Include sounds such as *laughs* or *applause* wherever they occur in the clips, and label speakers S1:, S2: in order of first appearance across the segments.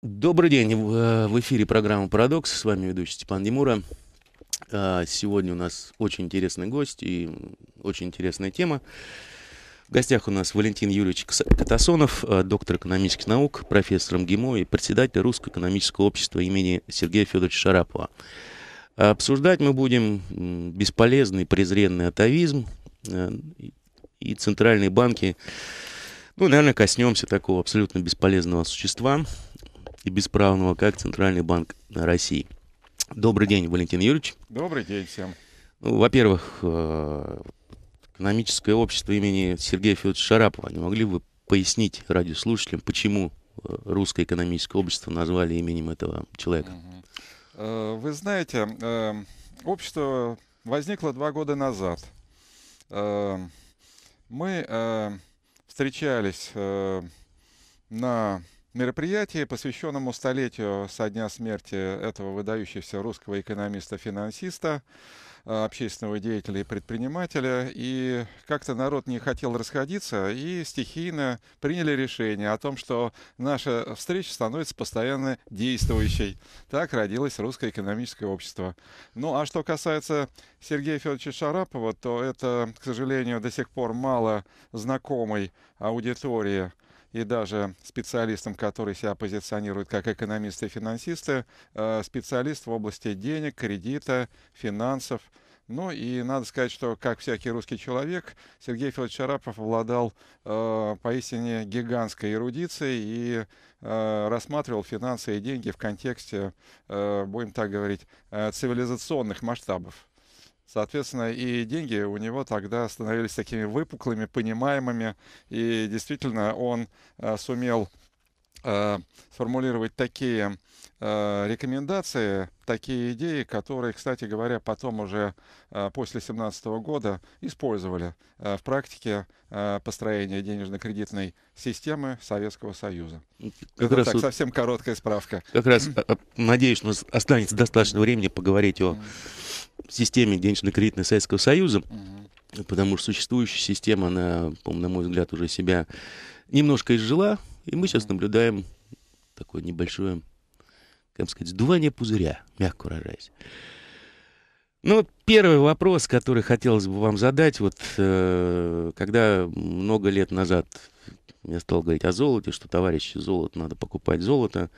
S1: Добрый день. Э, в эфире программа «Парадокс». С вами ведущий Степан Демура. А, сегодня у нас очень интересный гость и очень интересная тема. В гостях у нас Валентин Юрьевич Катасонов, а, доктор экономических наук, профессор МГИМО и председатель Русского экономического общества имени Сергея Федоровича Шарапова. А обсуждать мы будем бесполезный презренный атовизм э, и центральные банки. Ну, наверное, коснемся такого абсолютно бесполезного существа – и бесправного, как Центральный банк России. Добрый день, Валентин Юрьевич.
S2: Добрый день всем.
S1: Ну, во-первых, э, экономическое общество имени Сергея Федоровича Шарапова. Не могли бы вы пояснить радиослушателям, почему э, русское экономическое общество назвали именем этого человека?
S2: Э, вы знаете, общество возникло два года назад. Мы встречались на мероприятии, посвященному столетию со дня смерти этого выдающегося русского экономиста-финансиста, э, общественного деятеля и предпринимателя. И как-то народ не хотел расходиться, и стихийно приняли решение о том, что наша встреча становится постоянно действующей. Так родилось русское экономическое общество. Ну а что касается Сергея Федоровича Шарапова, то это, к сожалению, до сих пор мало знакомой аудитории и даже специалистам, которые себя позиционируют как экономисты и финансисты, э, специалист в области денег, кредита, финансов. Ну и надо сказать, что, как всякий русский человек, Сергей Федорович Шарапов обладал э, поистине гигантской эрудицией и э, рассматривал финансы и деньги в контексте, э, будем так говорить, э, цивилизационных масштабов. Соответственно, и деньги у него тогда становились такими выпуклыми, понимаемыми, и действительно он э, сумел э, сформулировать такие Э, рекомендации, такие идеи, которые, кстати говоря, потом уже э, после 2017 года использовали э, в практике построения денежно-кредитной системы Советского Союза. Ну, ну, как Это раз так, вот, совсем короткая справка.
S1: Как раз, надеюсь, у нас останется достаточно времени поговорить о системе денежно-кредитной Советского Союза, потому что существующая система, она, на мой взгляд, уже себя немножко изжила, и мы сейчас наблюдаем такое небольшое как сказать, сдувание пузыря, мягко выражаясь. Ну, первый вопрос, который хотелось бы вам задать, вот э, когда много лет назад я стал говорить о золоте, что, товарищи, золото, надо покупать золото,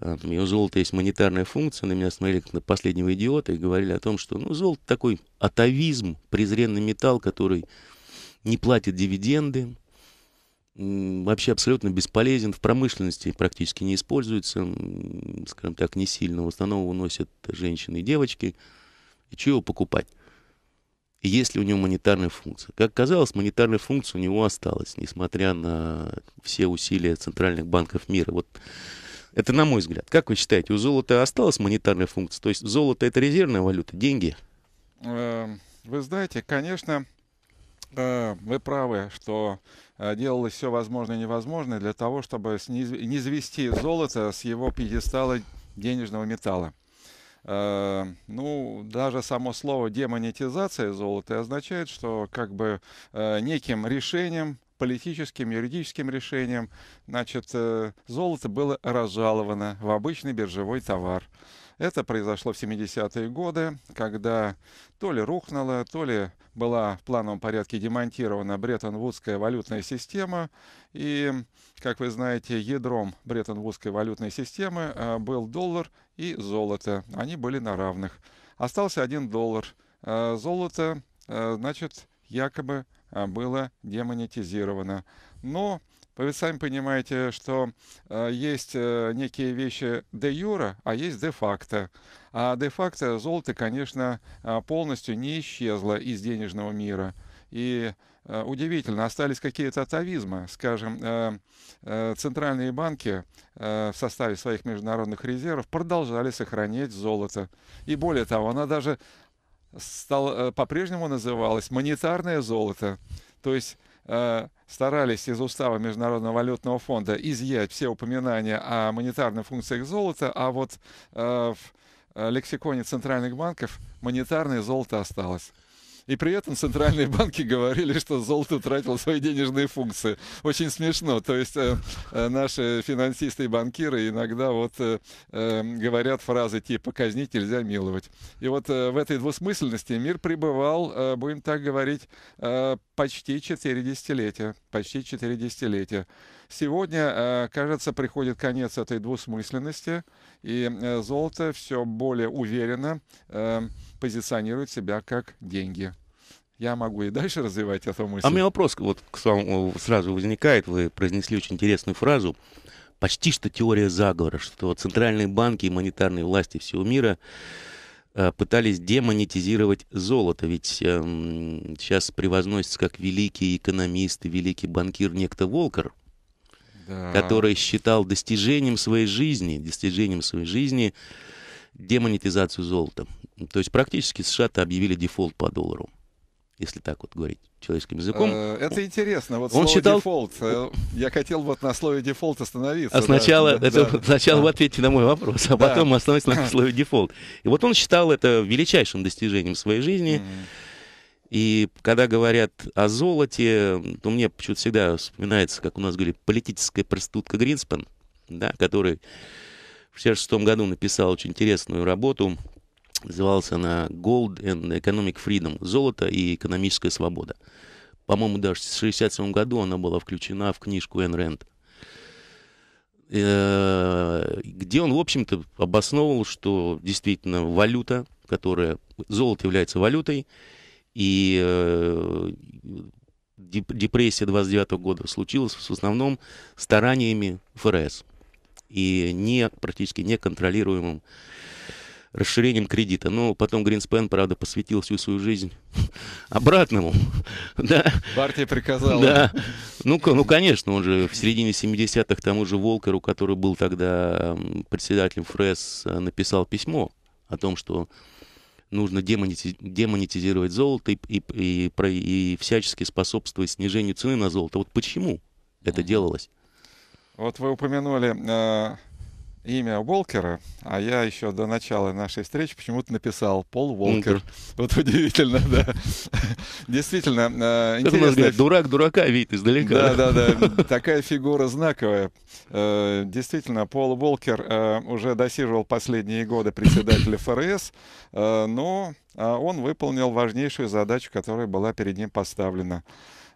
S1: а, у него золото есть монетарная функция, на меня смотрели как на последнего идиота и говорили о том, что ну, золото такой атовизм, презренный металл, который не платит дивиденды, вообще абсолютно бесполезен, в промышленности практически не используется, скажем так, не сильно. В основном его носят женщины и девочки. И чего его покупать? И есть ли у него монетарная функция? Как казалось, монетарная функция у него осталась, несмотря на все усилия центральных банков мира. Вот это на мой взгляд. Как вы считаете, у золота осталась монетарная функция? То есть золото это резервная валюта, деньги?
S2: Эм, вы знаете, конечно, э, вы правы, что Э, делалось все возможное и невозможное для того, чтобы не извести золото с его пьедестала денежного металла. Э, ну, даже само слово демонетизация золота означает, что как бы э, неким решением политическим, юридическим решением, значит, золото было разжаловано в обычный биржевой товар. Это произошло в 70-е годы, когда то ли рухнула, то ли была в плановом порядке демонтирована Бреттон-Вудская валютная система. И, как вы знаете, ядром Бреттон-Вудской валютной системы э, был доллар и золото. Они были на равных. Остался один доллар. Э, золото, э, значит, якобы было демонетизировано. Но вы сами понимаете, что э, есть э, некие вещи де юра, а есть де факто. А де факто золото, конечно, э, полностью не исчезло из денежного мира. И э, удивительно, остались какие-то атовизмы. Скажем, э, э, центральные банки э, в составе своих международных резервов продолжали сохранять золото. И более того, она даже стал, э, по-прежнему называлась монетарное золото. То есть Э, старались из устава Международного валютного фонда изъять все упоминания о монетарных функциях золота, а вот э, в э, лексиконе центральных банков монетарное золото осталось. И при этом центральные банки говорили, что золото утратило свои денежные функции. Очень смешно. То есть э, э наши финансисты и банкиры иногда вот э, э, говорят фразы типа «казнить нельзя миловать». И вот э, в этой двусмысленности мир пребывал, э, будем так говорить, э, почти четыре десятилетия. Почти четыре десятилетия. Сегодня, э, кажется, приходит конец этой двусмысленности, и золото все более уверенно позиционирует себя как деньги. Я могу и дальше развивать эту мысль. А у меня
S1: вопрос вот к вам сразу возникает. Вы произнесли очень интересную фразу. Почти что теория заговора, что центральные банки и монетарные власти всего мира э, пытались демонетизировать золото. Ведь э, эм, сейчас превозносится как великий экономист и великий банкир некто Волкер,
S2: да. который
S1: считал достижением своей жизни, достижением своей жизни демонетизацию золота. То есть практически сша объявили дефолт по доллару если так вот говорить человеческим языком. Э, это
S2: интересно. Вот он считал... дефолт. Э, я хотел вот на слове дефолт остановиться. А сначала, да, это, да. сначала вы ответите
S1: на мой вопрос, а да. потом мы остановимся на *laughs* слове дефолт. И вот он считал это величайшим достижением своей жизни. И когда говорят о золоте, то мне почему-то всегда вспоминается, как у нас говорили, политическая проститутка Гринспен, да, который в 1966 году написал очень интересную работу. Называлась она «Gold and Economic Freedom» – «Золото и экономическая свобода». По-моему, даже в 1967 году она была включена в книжку Энн Рэнд э, где он, в общем-то, обосновывал, что действительно валюта, которая... Золото является валютой, и э, депрессия 29 -го года случилась в основном стараниями ФРС и не, практически неконтролируемым расширением кредита. Но ну, потом Гринспен, правда, посвятил всю свою жизнь *laughs* обратному. *laughs* да. Партия приказала. да. Ну, ну, конечно, он же в середине 70-х тому же Волкеру, который был тогда председателем ФРС, э, написал письмо о том, что нужно демонетизировать золото и, и, и, и всячески способствовать снижению цены на золото. Вот почему это делалось?
S2: Вот вы упомянули э, имя Уолкера, а я еще до начала нашей встречи почему-то написал Пол Уолкер. Mm-hmm. Вот удивительно, да. Действительно, э, интересно. Дурак дурака видит издалека. Да, да, да. *laughs* Такая фигура знаковая. Э, действительно, Пол Уолкер э, уже досиживал последние годы председателя ФРС, э, но а он выполнил важнейшую задачу, которая была перед ним поставлена.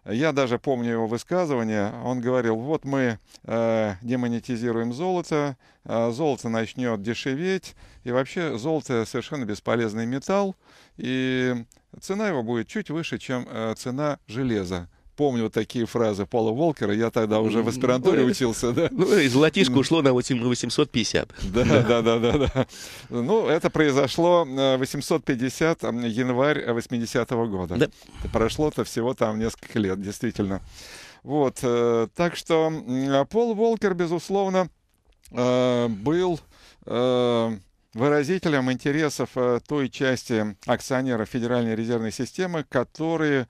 S2: Я даже помню его высказывание. Он говорил, вот мы э, демонетизируем золото, э, золото начнет дешеветь, и вообще золото совершенно бесполезный металл, и цена его будет чуть выше, чем э, цена железа помню вот такие фразы Пола Волкера. Я тогда уже в аспирантуре ну, учился, да. Ну, и латишка ну. ушло на 850. Да, да, да, да, да. Ну, это произошло 850, э, январь 80-го года. Да. Прошло-то всего там несколько лет, действительно. Вот, э, так что Пол Волкер, безусловно, э, был выразителем интересов той части акционеров Федеральной резервной системы, которые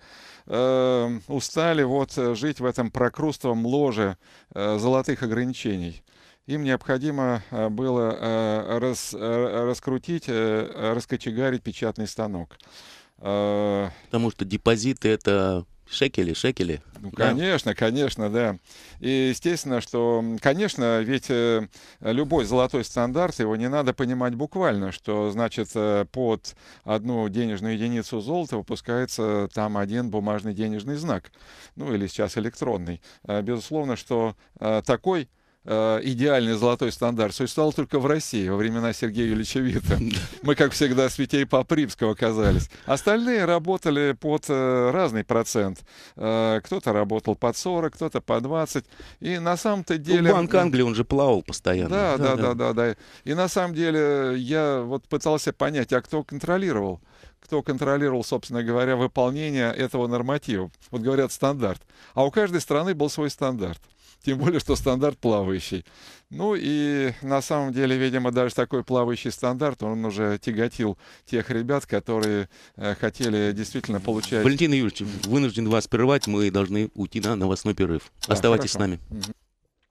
S2: Э, устали вот э, жить в этом прокрустовом ложе э, золотых ограничений. Им необходимо было рас, раскрутить, раскочегарить печатный станок. Потому что депозиты это Шекели, шекели. Ну, конечно, конечно, да. И естественно, что, конечно, ведь э, любой золотой стандарт, его не надо понимать буквально, что, значит, э, под одну денежную единицу золота выпускается там один бумажный денежный знак, ну или сейчас электронный. Э, безусловно, что такой Э, идеальный золотой стандарт существовал только в России во времена Сергея Юрьевича Вита. *laughs* Мы, как всегда, святей Поприбского оказались. Остальные работали под э, разный процент. Э, кто-то работал под 40, кто-то под 20. И на самом-то ну, деле... Ну, Банк Англии, он же плавал постоянно. Да, да, да, да, да. И на самом деле я вот пытался понять, а кто контролировал? кто контролировал, собственно говоря, выполнение этого норматива. Вот говорят стандарт. А у каждой страны был свой стандарт тем более, что стандарт плавающий. Ну и на самом деле, видимо, даже такой плавающий стандарт, он уже тяготил тех ребят, которые э, хотели действительно получать... Валентин Юрьевич,
S1: вынужден вас прервать, мы должны уйти на новостной перерыв. Да, Оставайтесь хорошо. с нами.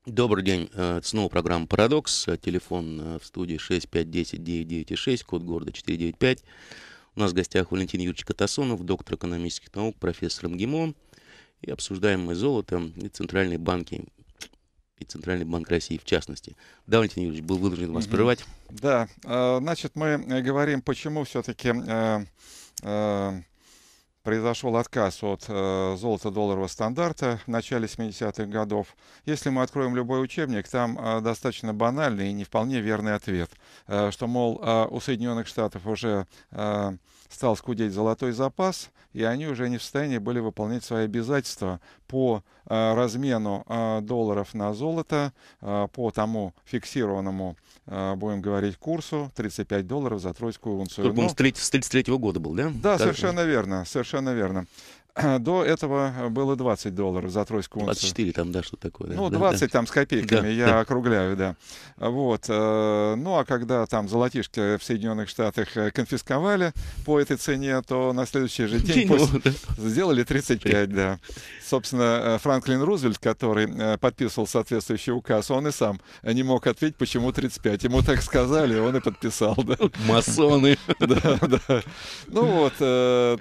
S1: Добрый день. Э, снова программа «Парадокс». Телефон э, в студии 6510996, код города 495. У нас в гостях Валентин Юрьевич Катасонов, доктор экономических наук, профессор МГИМО и обсуждаемое золото и центральные банки, и Центральный банк России в частности. Да, Валентин Юрьевич, был вынужден вас прерывать.
S2: Да, э, значит, мы э, говорим, почему все-таки э, произошел отказ от э, золото-долларового стандарта в начале 70-х годов. Если мы откроем любой учебник, там достаточно банальный и не вполне верный ответ, что, мол, у Соединенных Штатов уже стал скудеть золотой запас, и они уже не в состоянии были выполнять свои обязательства по э, размену э, долларов на золото, э, по тому фиксированному, э, будем говорить, курсу 35 долларов за тройскую унцию. Который, по-моему, ну
S1: с 1933 года
S2: был, да? Да, так. совершенно верно, совершенно верно. *clears throat* До этого э, было 20 долларов за тройскую унцию. 24 там, да, что такое. Да? Ну, 20 да, там с копейками, да, я да. округляю, да. Вот. Э, ну, а когда там золотишко в Соединенных Штатах э, конфисковали по этой цене, то на следующий же день *laughs* ну, после... да. сделали 35, да. Собственно, Франклин Рузвельт, который подписывал соответствующий указ, он и сам не мог ответить, почему 35. Ему так сказали, он и подписал, да. Масоны. *laughs* Да, да. Ну вот,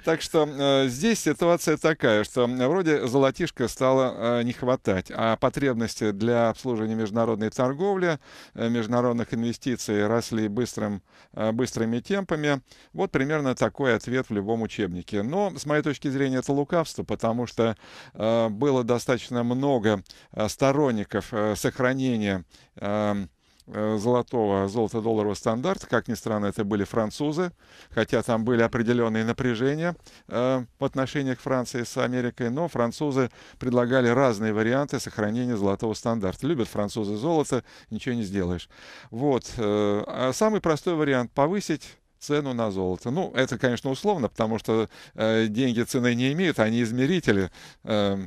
S2: так что здесь ситуация ситуация такая, что вроде золотишка стало э, не хватать, а потребности для обслуживания международной торговли, э, международных инвестиций росли быстрым, э, быстрыми темпами. Вот примерно такой ответ в любом учебнике. Но, с моей точки зрения, это лукавство, потому что было достаточно много сторонников сохранения эм, Э, золотого, золото-долларового стандарта. Как ни странно, это были французы, хотя там были определенные напряжения э, в отношениях Франции с Америкой, но французы предлагали разные варианты сохранения золотого стандарта. Любят французы золото, ничего не сделаешь. Вот. Э, а самый простой вариант – повысить цену на золото. Ну, это, конечно, условно, потому что э, деньги цены не имеют, они измерители. Э,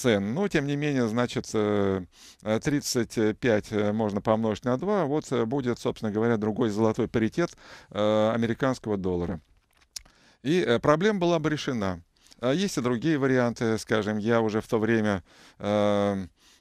S2: цен. Но, тем не менее, значит, 35 э, э, э, можно помножить на 2, вот будет, собственно говоря, другой золотой паритет американского доллара. И проблема была бы решена. А есть и другие варианты, скажем, я уже в то время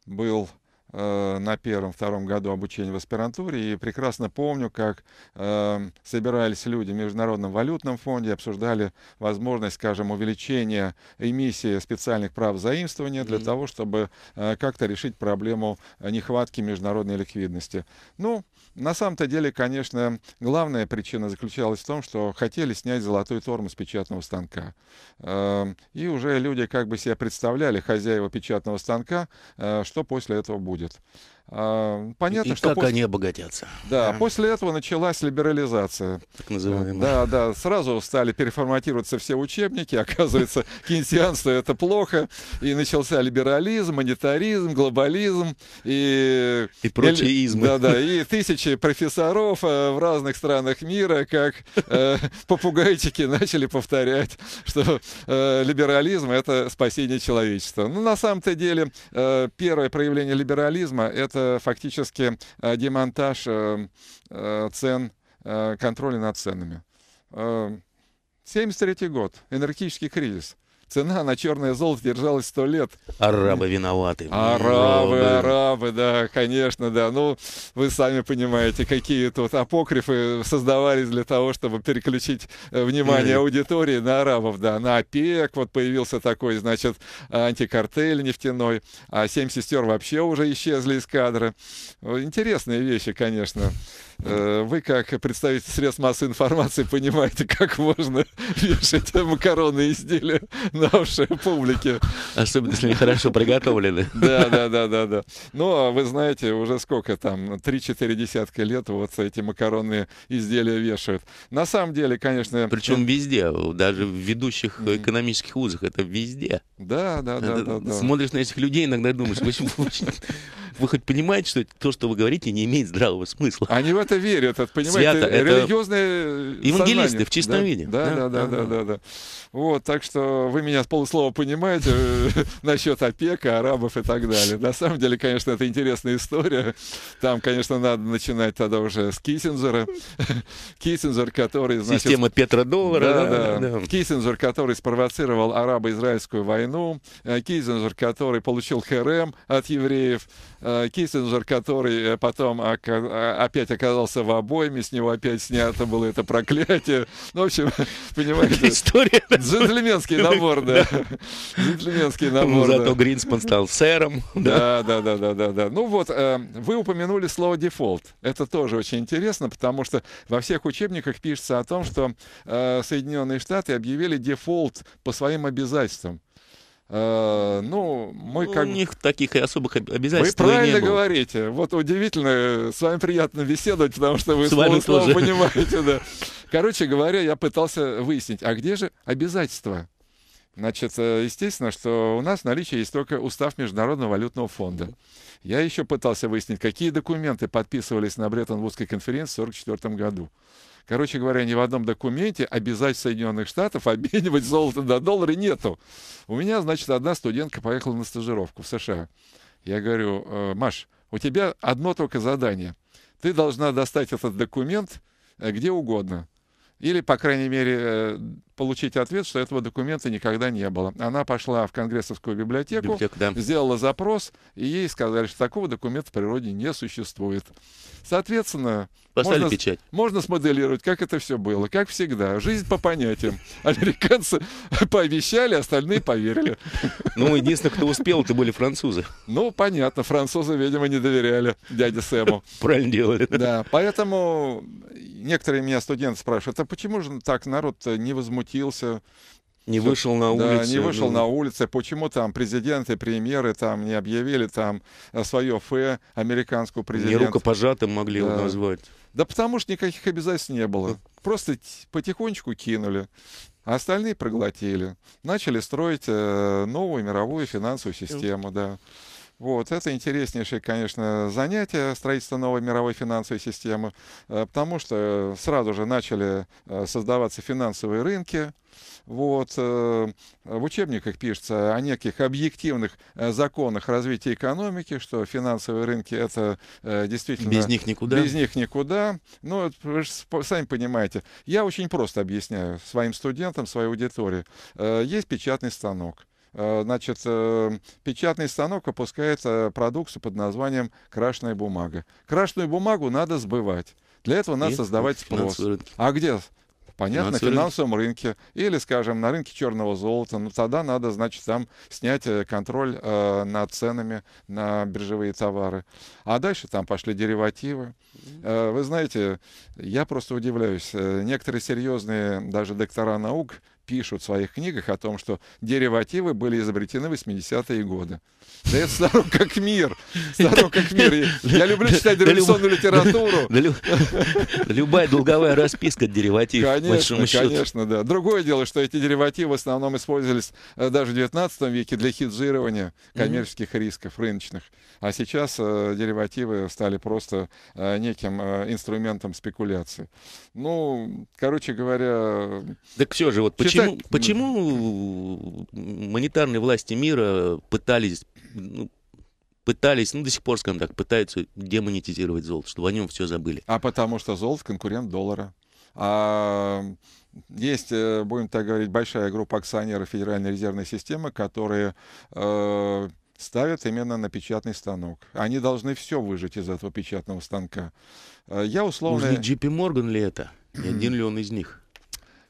S2: был Э, на первом-втором году обучения в аспирантуре и прекрасно помню, как э, собирались люди в Международном валютном фонде, обсуждали возможность, скажем, увеличения эмиссии специальных прав заимствования для mm-hmm. того, чтобы э, как-то решить проблему нехватки международной ликвидности. Ну, на самом-то деле, конечно, главная причина заключалась в том, что хотели снять золотой тормоз печатного станка. Эм, и уже люди как бы себе представляли, хозяева печатного станка, э, что после этого будет. А, понятно, и что как после... они обогатятся. Да, а. после этого началась либерализация. Так называемая. Да, да, сразу стали переформатироваться все учебники. *laughs* Оказывается, кинсианство это плохо. И начался либерализм, монетаризм, глобализм и... И прочие измы. Да, да, и тысячи профессоров э, в разных странах мира, как э, *laughs* попугайчики начали повторять, что э, либерализм — это спасение человечества. Ну, на самом-то деле, первое проявление либерализма — это это фактически э, демонтаж э, э, цен, контроля над ценами. 1973 год, энергетический кризис. Цена на черное золото держалась сто лет. Арабы
S1: виноваты. Арабы, арабы,
S2: да, конечно, да. Ну, вы сами понимаете, какие тут апокрифы создавались для того, чтобы переключить э, внимание аудитории на арабов, да. На ОПЕК вот появился такой, значит, антикартель нефтяной, а «Семь сестер» вообще уже исчезли из кадра. Э, интересные вещи, конечно. Э, вы, как представитель средств массовой информации, понимаете, как можно *laughs* вешать макароны изделия нашей публике. Особенно, если они хорошо приготовлены. Да, да, да, да, да. Но ну, а вы знаете, уже сколько там, 3-4 десятка лет вот эти макаронные изделия вешают. На самом деле, конечно... Э, Причем везде, даже в ведущих экономических вузах, это везде. да, да. Э, да, да. Смотришь
S1: на этих людей, иногда думаешь, почему *laughs* вы хоть понимаете, что то, что вы говорите, не имеет здравого смысла.
S2: Они в это верят, это, понимаете, Свято, это религиозное Евангелисты сознание. в чистом да? виде. Да, да, да, да, да, да, Вот, так что вы меня с полуслова понимаете *laughs* насчет опека, арабов и так далее. На самом деле, конечно, это интересная история. Там, конечно, надо начинать тогда уже с Киссинджера. *laughs* Киссинджер, который... Значит, Система петродоллара. Да, да, да. да. Киссинджер, который спровоцировал арабо-израильскую войну. Э, Киссинджер, который получил ХРМ от евреев. Э, Киссинджер, который э, потом э, опять оказался в обойме, с него опять снято было это проклятие. Ну, в общем, *laughs* понимаете, История, джентльменский набор, да. Джентльменский ну, набор. Зато Гринспан стал сэром. *laughs* Да, да, да, да, да, да. Ну вот, вы упомянули слово дефолт. Это тоже очень интересно, потому что во всех учебниках пишется о том, что Соединенные Штаты объявили дефолт по своим обязательствам. Э, ну, мы ну, как... У них таких и особых обязательств Вы правильно говорите. Вот удивительно, с вами приятно беседовать, потому что вы с слово, слово понимаете. Да. Короче говоря, я пытался выяснить, а где же обязательства? Значит, э, естественно, что у нас в наличии есть только устав Международного валютного фонда. Я еще пытался выяснить, какие документы подписывались на Бреттон-Вудской конференции в 1944 году. Короче говоря, ни в одном документе обязать Соединенных Штатов обменивать золото на доллары нету. У меня, значит, одна студентка поехала на стажировку в США. Я говорю, «Э, Маш, у тебя одно только задание. Ты должна достать этот документ э, где угодно. Или, по крайней мере, э, получить ответ, что этого документа никогда не было. Она пошла в Конгрессовскую библиотеку, Библиотека, да. сделала запрос, и ей сказали, что такого документа в природе не существует. Соответственно, можно, печать. можно смоделировать, как это все было. Как всегда, жизнь по понятиям. Американцы *laughs* пообещали, остальные поверили. Ну, единственное, кто успел, это были французы. Ну, понятно, французы, видимо, не доверяли дяде Сэму. *laughs* Правильно делали. Да, поэтому некоторые меня студенты спрашивают, а почему же так народ не возмутился? Не вышел на улицу. Да, не вышел ну... на улицы. Почему там президенты, премьеры там не объявили там э, свое фе американскую президента? Не рукопожатым могли да. его назвать. Да потому что никаких обязательств не было. Э. Просто потихонечку кинули, а остальные проглотили. Начали строить э, новую мировую финансовую э. систему, да. Вот, это интереснейшее, конечно, занятие строительство новой мировой финансовой системы, э, потому что сразу же начали э, создаваться финансовые рынки. Вот, э, в учебниках пишется о неких объективных законах развития экономики, что финансовые рынки — это действительно... Без них никуда. Без них никуда. Но ну, вы же сами понимаете. Я очень просто объясняю своим студентам, своей аудитории. Есть печатный станок. Э, значит, э, печатный станок выпускает продукцию под названием крашная бумага. Крашную бумагу надо сбывать. Для этого надо И создавать спрос. А где понятно, на финансовом рынке. Или, скажем, на рынке черного золота. Ну, тогда надо, значит, там снять э, контроль э, над ценами на биржевые товары. А дальше там пошли деривативы. Э, вы знаете, я просто удивляюсь. Некоторые серьезные даже доктора наук пишут в своих книгах о том, что деривативы были изобретены в 80-е годы. Да это старо как мир. Старо как мир. Я люблю читать революционную литературу. *laughs* Любая долговая расписка дериватив. Конечно, конечно, да. Другое дело, что эти деривативы в основном использовались э, даже в 19 веке для хеджирования коммерческих рисков рыночных. А сейчас э, деривативы стали просто э, неким инструментом спекуляции. Ну, короче говоря... Так все же, вот почему почему, кстати...
S1: почему монетарные власти мира пытались, ну, пытались, ну, до сих пор, скажем так, пытаются демонетизировать золото, чтобы о нем все забыли?
S2: А потому что золото конкурент доллара. А есть, э, будем так говорить, большая группа акционеров Федеральной резервной системы, которые э, ставят именно на печатный станок. Они должны все выжить из этого печатного станка. Э, я условно... Может, не JP Morgan ли это? И один ли он из них?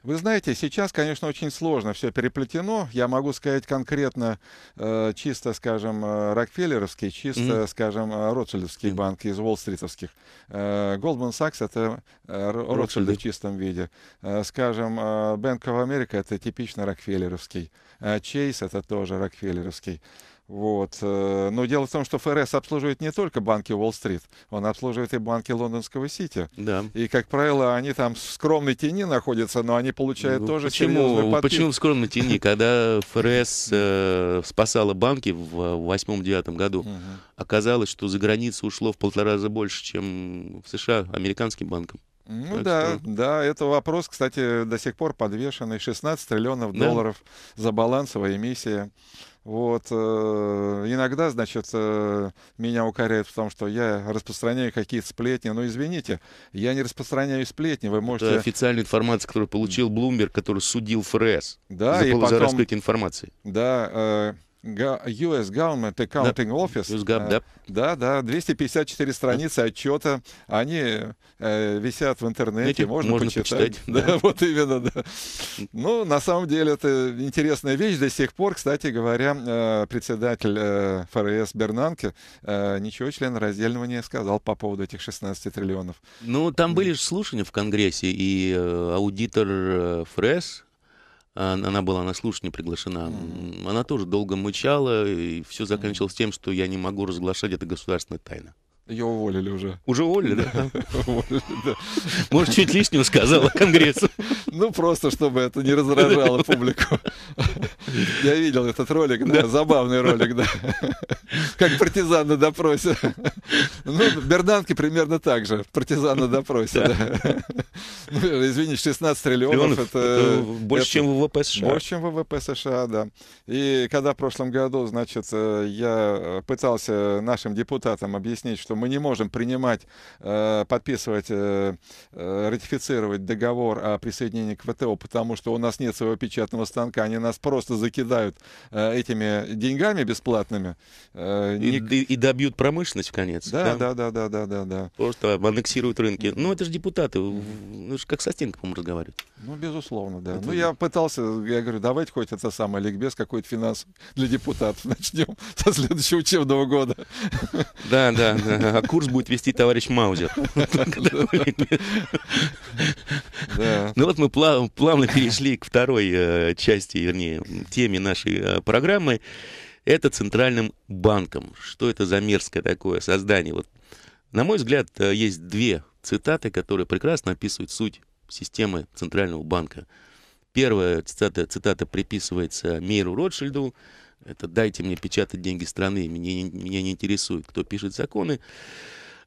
S2: Вы знаете, сейчас, конечно, очень сложно все переплетено. Я могу сказать конкретно э, чисто, скажем, э, Рокфеллеровский, чисто, mm-hmm. скажем, э, Ротшильдовский mm-hmm. банк из Уолл-стритовских. Goldman Sachs — это Ротшильд в чистом виде. скажем, Bank of America — это типично Рокфеллеровский. Chase — это тоже Рокфеллеровский. Вот. Э, но дело в том, что ФРС обслуживает не только банки Уолл-стрит, он обслуживает и банки лондонского Сити. Да. И, как правило, они там в скромной тени находятся, но они получают ну, тоже почему, Почему в
S1: скромной тени? Когда ФРС э, спасала банки в восьмом-девятом году, угу. оказалось, что за границу ушло в полтора раза больше, чем в США американским банкам.
S2: Ну так да, что... да, это вопрос, кстати, до сих пор подвешенный. 16 триллионов долларов за балансовая эмиссия. Вот. Э, иногда, значит, э, меня укоряют в том, что я распространяю какие-то сплетни. Но ну, извините, я не распространяю сплетни. Вы можете... Это
S1: официальная информация, которую получил Блумберг, который судил ФРС да, за и потом... раскрытие информации.
S2: Да, э, US Government Accounting да. Office. USGAP, э, да. Да, да, 254 страницы отчета. Они э, висят в интернете, Эти можно, можно почитать. почитать. *laughs* Да, да, вот именно, да. Ну, на самом деле, это интересная вещь. До сих пор, кстати говоря, э, председатель э, ФРС Бернанке э, ничего члена раздельного не сказал по поводу этих 16 триллионов.
S1: Ну, там были же слушания в Конгрессе, и э, аудитор э, ФРС она была на слушание приглашена, она тоже долго мычала, и все заканчивалось тем, что я не могу разглашать, это государственная тайна.
S2: Ее уволили уже. Уже *laughs* уволили, да? Может, чуть лишнего сказала Конгрессу. *laughs* Ну, просто, чтобы это не раздражало *laughs* публику. Я видел этот ролик, да, забавный ролик, да. Как партизан на допросе. Ну, Берданки примерно так же. Партизан на допросе, да. Ну, Извини, 16 триллионов. Это больше, чем ВВП США. Больше, чем ВВП США, да. И когда в прошлом году, значит, э, я э, пытался нашим депутатам объяснить, что мы не можем принимать, э, подписывать, э, э, ратифицировать договор о присоединении к ВТО, потому что у нас нет своего печатного станка, они нас просто закидают этими деньгами бесплатными. И, Ник... и, и добьют промышленность в конец. Да, да, да, да, да, да, да. Просто аннексируют
S1: рынки. Ну, это же депутаты, ну, же как со стенком разговаривают.
S2: Ну, безусловно, да. Это... Ну, я пытался, я говорю, давайте хоть это самое ликбез, какой-то финанс для депутатов *laughs* начнем со следующего учебного года. Да, да, да.
S1: А курс будет вести товарищ Маузер. *laughs* Ну вот мы плавно перешли к второй э, части, вернее, теме нашей э, программы. Это центральным банком. Что это за мерзкое такое создание? Вот, на мой взгляд, э, есть две цитаты, которые прекрасно описывают суть системы Центрального банка. Первая цитата, цитата приписывается Мейру Ротшильду, это дайте мне печатать деньги страны, меня, меня не интересует, кто пишет законы.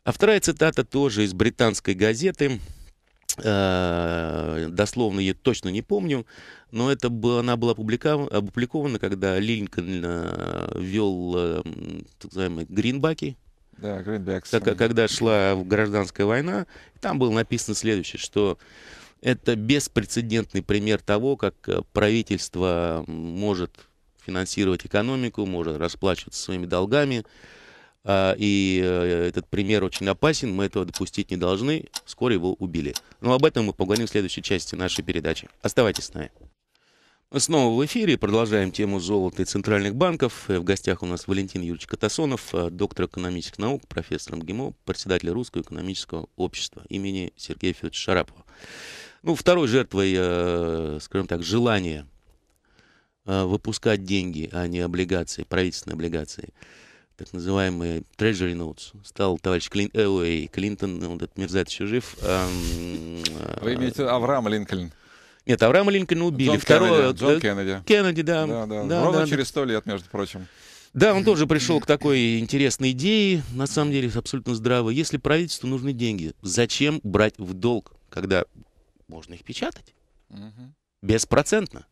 S1: А вторая цитата тоже из британской газеты. Э, дословно ее точно не помню, но это была, она была опубликована, когда Линкольн э, вел э, так называемые гринбаки,
S2: да, Гринбакс. А, когда
S1: шла гражданская война, там было написано следующее, что это беспрецедентный пример того, как правительство может финансировать экономику, может расплачиваться своими долгами. А, и э, этот пример очень опасен, мы этого допустить не должны, вскоре его убили. Но об этом мы поговорим в следующей части нашей передачи. Оставайтесь с нами. Мы снова в эфире, продолжаем тему золота и центральных банков. Э, в гостях у нас Валентин Юрьевич Катасонов, э, доктор экономических наук, профессор МГИМО, председатель Русского экономического общества имени Сергея Федоровича Шарапова. Ну, второй жертвой, скажем так, желания Э, выпускать деньги, а не облигации, правительственные облигации, так называемые treasury notes, стал товарищ Клин... э, Клинтон, ну, он этот мерзавец еще
S2: жив. Эм, Вы э, имеете Авраама Линкольн? Нет, Авраама Линкольна убили. Джон Второе, Кеннеди. Э, Джон Кеннеди. Кеннеди, да. да, да. да Ровно да, через сто лет, между прочим.
S1: Да, он тоже пришел к такой интересной идее, на самом деле абсолютно здравой. Если правительству нужны деньги, зачем брать в долг, когда можно их печатать? Угу. Беспроцентно.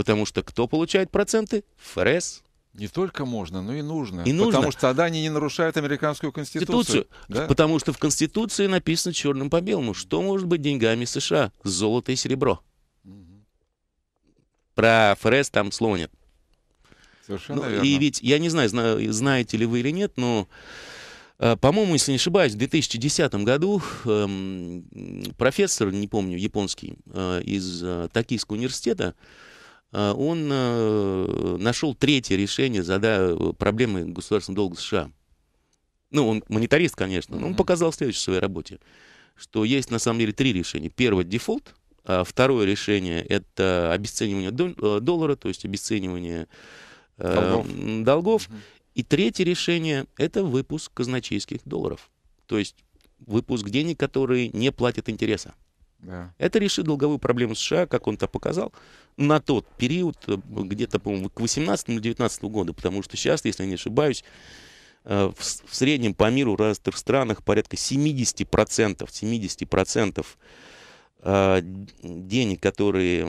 S1: Потому что кто получает проценты? ФРС. Не только можно, но и нужно. И нужно. Потому что
S2: тогда они не нарушают американскую конституцию. конституцию.
S1: Да? Потому что в Конституции написано черным по белому, что может быть деньгами США? Золото и серебро. Угу. Про ФРС там слова нет. Совершенно ну, верно. И ведь, я не знаю, знаю, знаете ли вы или нет, но, э, по-моему, если не ошибаюсь, в 2010 году эм, профессор, не помню, японский, э, из э, Токийского университета, а, он э, нашел третье решение зада э, проблемы государственного долга США. Ну, он монетарист, конечно, но он показал в своей работе, что есть на самом деле три решения. Первое – дефолт, а второе решение – это обесценивание э, доллара, то есть обесценивание долгов. Эм, долгов. И третье решение – это выпуск казначейских долларов, то есть выпуск денег, которые не платят интереса. Это решит долговую проблему США, как он-то показал, на тот период, э, где-то, по-моему, к 18-19 году, потому что сейчас, если я не ошибаюсь, э, в, в среднем по миру в разных странах порядка 70%, 70% э, денег, которые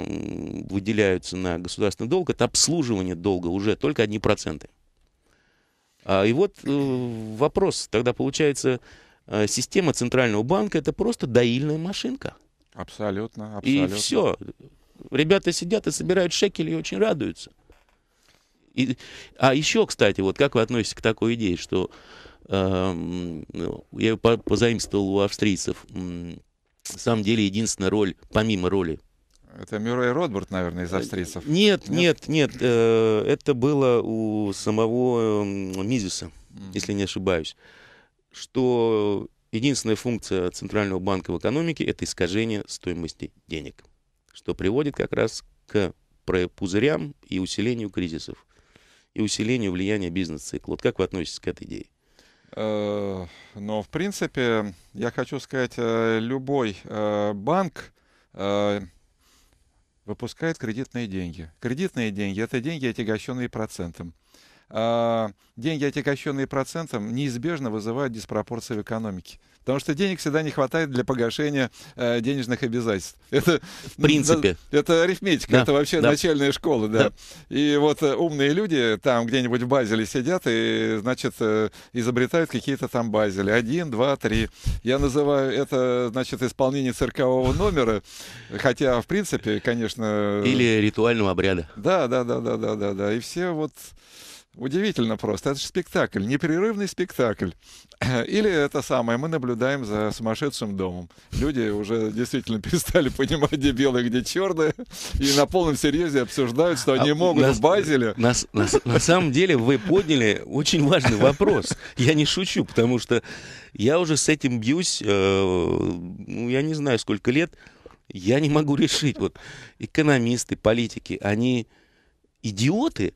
S1: выделяются на государственный долг, это обслуживание долга уже только одни проценты. А, и вот вопрос, тогда получается, система Центрального банка это просто доильная машинка. Абсолютно, абсолютно. И все. Ребята сидят и собирают шекели и очень радуются. И, а еще, кстати, вот как вы относитесь к такой идее, что э, я позаимствовал у австрийцев, на самом деле единственная роль, помимо роли
S2: это Мюррей Ротберт, наверное, из э,
S1: австрийцев. Нет, нет, нет. нет э, это было у самого эм, Мизиса, mm-hmm. если не ошибаюсь. Что Единственная функция Центрального банка в экономике – это искажение стоимости денег, что приводит как раз к пузырям и усилению кризисов, и усилению влияния бизнес-цикла. Вот как вы относитесь к этой идее?
S2: Э, Но, ну, в принципе, я хочу сказать, э, любой э, банк выпускает кредитные деньги. Кредитные деньги – это деньги, отягощенные процентом. А, деньги, отягощенные процентом, неизбежно вызывают диспропорции в экономике. Потому что денег всегда не хватает для погашения э, денежных обязательств. *laughs* Это, в принципе. Это, это арифметика, да, это вообще да. начальная школа, да. да. И вот э, умные люди там где-нибудь в Базеле сидят и, значит, э, изобретают какие-то там Базели. Один, два, три. Я называю это, значит, исполнение циркового номера, хотя, в принципе, конечно... Э, Или ритуального обряда. Да, да, да, да, да, да, да. И все вот... Удивительно просто. Это же спектакль, непрерывный спектакль. *clears throat* Или это самое, мы наблюдаем за сумасшедшим домом. Люди уже действительно *laughs* перестали понимать, где белые, где черные, и на полном серьезе обсуждают, что они а могут нас, в Базеле.
S1: Нас, нас, на самом деле вы подняли очень важный вопрос. Я не шучу, потому что я уже с этим бьюсь, э, ну, я не знаю, сколько лет, я не могу решить. Вот экономисты, политики, они идиоты,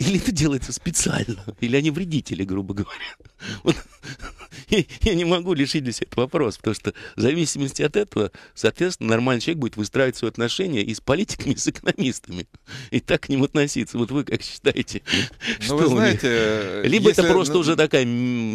S1: или это делается специально, или они вредители, грубо говоря. Вот, я, не могу лишить здесь этот вопрос, потому что в зависимости от этого, соответственно, нормальный человек будет выстраивать свои отношения и с политиками, и с экономистами, и так к ним относиться. Вот вы как считаете? Ну, что вы знаете... Э, Либо если... это просто ну, уже такая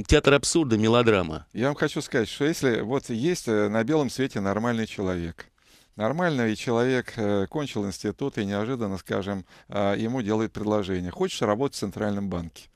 S1: театр абсурда, мелодрама.
S2: Я вам хочу сказать, что если вот есть э, на белом свете нормальный человек, Нормальный человек э, кончил институт и неожиданно, скажем, а, ему делают предложение. Хочешь работать в Центральном банке?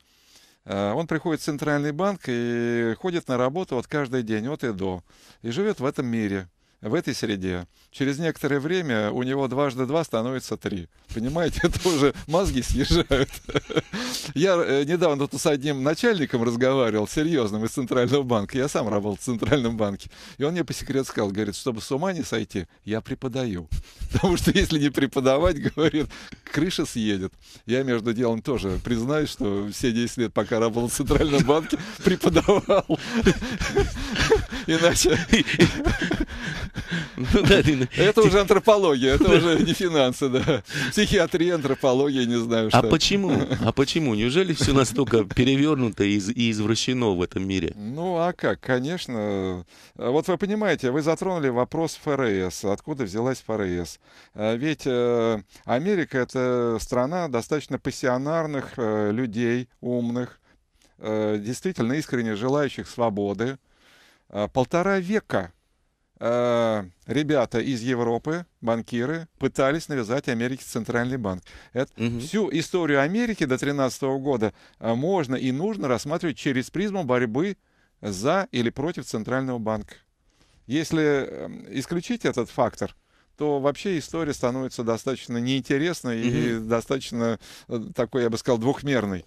S2: Э, он приходит в Центральный банк и ходит на работу вот каждый день, от и до, и живет в этом мире – в этой среде, через некоторое время у него дважды два становится три. Понимаете, *laughs* это уже мозги съезжают. *laughs* Я э, недавно тут с одним начальником разговаривал, серьезным, из Центрального банка. Я сам работал в Центральном банке. И он мне по секрету сказал, говорит, чтобы с ума не сойти, я преподаю. *laughs* Потому что если не преподавать, говорит, крыша съедет. Я, между делом, тоже признаюсь, что все 10 лет, пока работал в Центральном банке, преподавал. Иначе... Это уже антропология, это уже не финансы, да. Психиатрия, антропология, не знаю а что. А почему?
S1: А почему? Неужели все настолько перевернуто
S2: и извращено в этом мире? Ну, а как? Конечно. А вот вы понимаете, вы затронули вопрос ФРС. Откуда взялась ФРС? А ведь э, Америка — это страна достаточно пассионарных э, людей, умных, э, действительно искренне желающих свободы. Полтора века — Э, ребята из Европы, банкиры, пытались навязать Америке центральный банк. Это, угу. Всю историю Америки до 2013 года э, можно и нужно рассматривать через призму борьбы за или против центрального банка. Если эм, исключить этот фактор, то вообще история становится достаточно неинтересной угу. и достаточно э, такой, я бы сказал, двухмерной.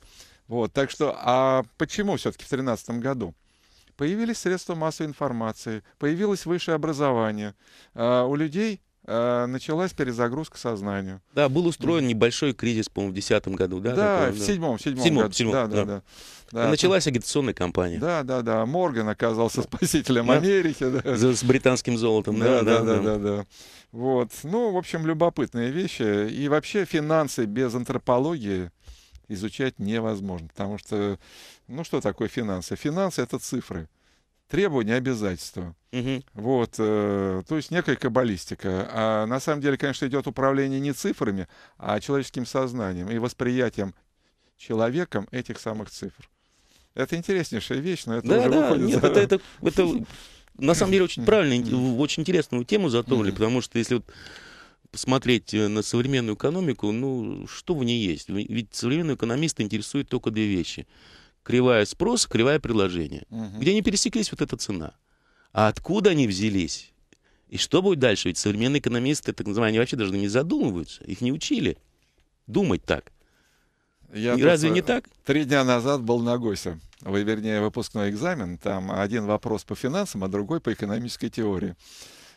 S2: Вот, так что, а почему все-таки в 2013 году? Появились средства массовой информации, появилось высшее образование. А у людей а, началась перезагрузка сознания. Да,
S1: был устроен небольшой кризис, по-моему, в 2010 году, да? Да, такой, в седьмом, седьмом, году. Седьмом, да, да, да. да. Началась агитационная кампания.
S2: Да, да, да. Морган оказался спасителем да. Америки. Да. С британским золотом, да, да, да, да. да, да. да. Вот. Ну, в общем, любопытные вещи. И вообще финансы без антропологии изучать невозможно, потому что ну, что такое финансы? Финансы – это цифры требования, обязательства. Угу. Вот, э, то есть некая каббалистика. А на самом деле, конечно, идет управление не цифрами, а человеческим сознанием и восприятием человеком этих самых цифр. Это интереснейшая вещь, но это да, уже да, выходит нет, за... это, это, это *laughs* на самом деле очень
S1: правильно, очень интересную тему затронули, потому что если вот посмотреть э, на современную экономику, ну, что в ней есть? Ведь современный экономист интересует только две вещи – Кривая спроса, кривая предложения. Угу. Где не пересеклись, вот эта цена. А откуда они взялись? И что будет дальше? Ведь современные экономисты, так называемые, они вообще даже не задумываются. Их не учили
S2: думать так. Я и Разве не э, так? Три дня назад был на ГОСе, вы, вернее, выпускной экзамен. Там один вопрос по финансам, а другой по экономической теории.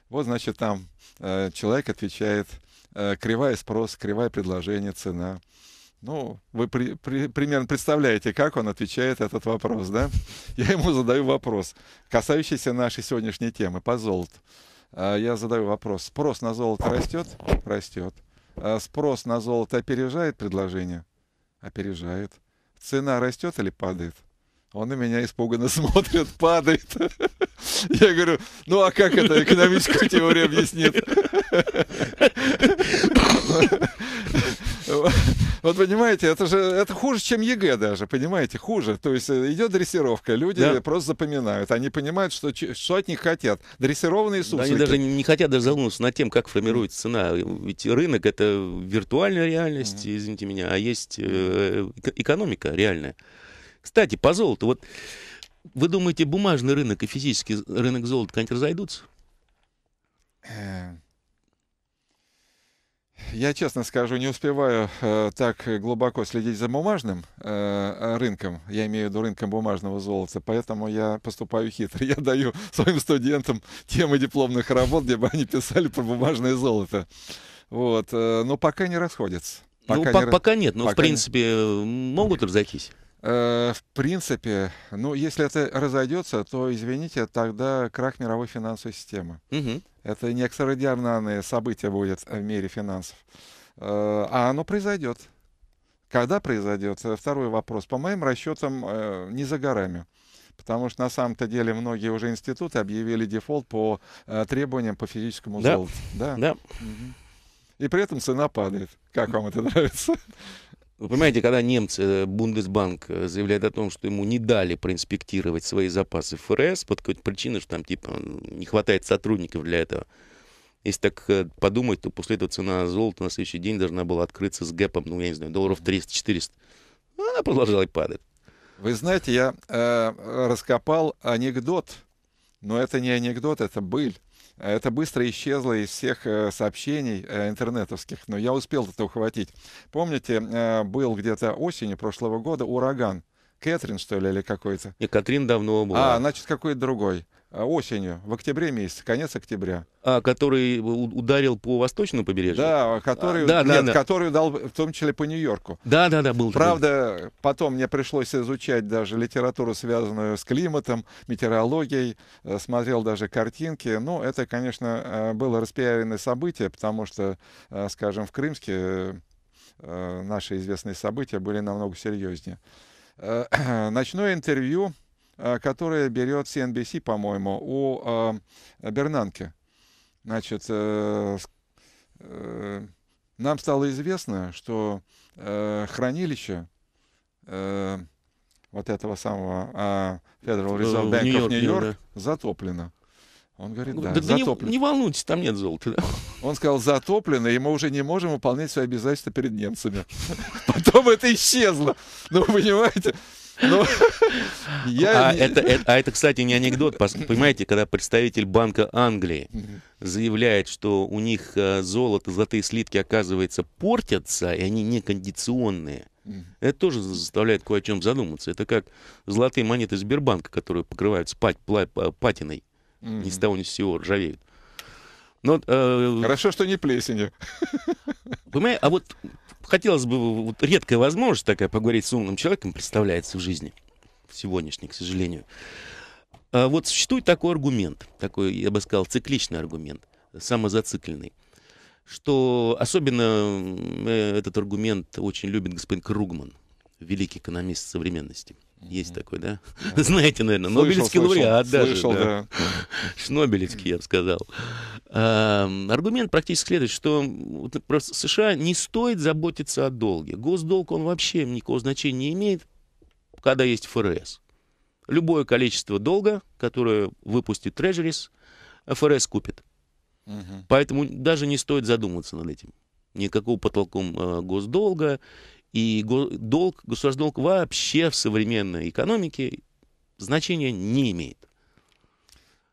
S2: Вот, значит, там э, человек отвечает э, кривая спрос, кривая предложение, цена. Ну, вы при, при, примерно представляете, как он отвечает этот вопрос, да? *laughs* Я ему задаю вопрос, касающийся нашей сегодняшней темы по золоту. А, я задаю вопрос, спрос на золото растет? Растет. А, спрос на золото опережает предложение? Опережает. Цена растет или падает? Он на меня испуганно *laughs* смотрит, падает. *laughs* Я говорю, ну а как это экономическую теорию объяснит? Вот понимаете, это же это хуже, чем ЕГЭ даже, понимаете, хуже. То есть э, идет дрессировка, люди да. просто запоминают, они понимают, что, что от них хотят. Дрессированные суслики. Да, они даже
S1: не хотят даже задумываться над тем, как формируется цена. Ведь рынок — это виртуальная реальность, mm извините меня, а есть э, экономика реальная. Кстати, по золоту. Вот вы думаете, бумажный рынок и физический рынок золота как-нибудь разойдутся?
S2: Э, я, честно скажу, не успеваю э, так глубоко следить за бумажным э, рынком. Я имею в виду рынком бумажного золота. Поэтому я поступаю хитро. Я даю своим студентам темы дипломных работ, где бы они писали про бумажное золото. Вот. Э, но пока не расходятся. Ну, пока ну, не... пока нет, но пока в принципе не... Э, могут разойтись. Э, в принципе, ну, если это разойдется, то, извините, тогда крах мировой финансовой системы. Угу. Это не экстраординарное событие будет в мире финансов. Э, а оно произойдет. Когда произойдет? Э, второй вопрос. По моим расчетам, не за горами. Потому что на самом-то деле многие уже институты объявили дефолт по требованиям по физическому да. золоту. Да. да. Угу. И при этом цена падает.
S1: Как вам это нравится? Вы понимаете, когда немцы, э, Бундесбанк э, заявляет о том, что ему не дали проинспектировать свои запасы ФРС под какой-то причиной, что там типа не хватает сотрудников для этого. Если так э, подумать, то после этого цена золота на следующий день должна была открыться с гэпом, ну, я не знаю, долларов 300-400. Она продолжала падать.
S2: Вы знаете, я э, раскопал анекдот, но это не анекдот, это быль это быстро исчезло из всех э, сообщений э, интернетовских, но я успел это ухватить. Помните, э, был где-то осенью прошлого года ураган, Кэтрин, что ли, или какой-то? И Катрин давно была. А, значит, какой-то другой. Э, осенью, в октябре месяце, конец октября.
S1: А, который ударил по восточному побережью?
S2: Да, который, а, да, нет, да, да. который дал в том числе по Нью-Йорку. Да, да, да, был. Правда, такой. потом мне пришлось изучать даже литературу, связанную с климатом, метеорологией, э, смотрел даже картинки. Ну, это, конечно, э, было распиаренное событие, потому что, скажем, в Крымске наши известные события были намного серьезнее. *clears throat* Ночное интервью Э, которое берет CNBC, по-моему, у э, Бернанке. Значит, э, нам стало известно, что хранилище вот этого самого Federal Reserve Bank Нью-Йорк, of New York затоплено. Он говорит, ну, да, да затоплено. Не, не волнуйтесь, там нет золота. Да? *laughs* Он сказал, затоплено, и мы уже не можем выполнять свои обязательства перед немцами. *laughs* Потом это исчезло. Ну, вы понимаете? Ну, *laughs* я... А, это, это,
S1: а это, кстати, не анекдот. Понимаете, когда представитель Банка Англии заявляет, что у них э, золото, золотые слитки, оказывается, портятся, и они некондиционные. Это тоже заставляет кое о чем задуматься. Это как золотые монеты Сбербанка, которые покрываются спать, пла, патиной. Ни с того ни с сего ржавеют. Но, ну, э, Хорошо, что не плесенью. Понимаете, а вот хотелось бы, вот редкая возможность такая поговорить с умным человеком представляется в жизни сегодняшней, к сожалению. А вот существует такой аргумент, такой, я бы сказал, цикличный аргумент, самозацикленный, что особенно э, этот аргумент очень любит господин Кругман, великий экономист современности – есть такой, да? Знаете, наверное, Нобелевский лауреат даже. Слышал, да. Нобелевский, я бы сказал. аргумент практически следующий, что США не стоит заботиться о долге. Госдолг, он вообще никакого значения не имеет, когда есть ФРС. Любое количество долга, которое выпустит Трежерис, ФРС купит. Поэтому даже не стоит задумываться над этим. Никакого потолком э, госдолга и долг, государственный долг вообще в современной экономике значения не имеет.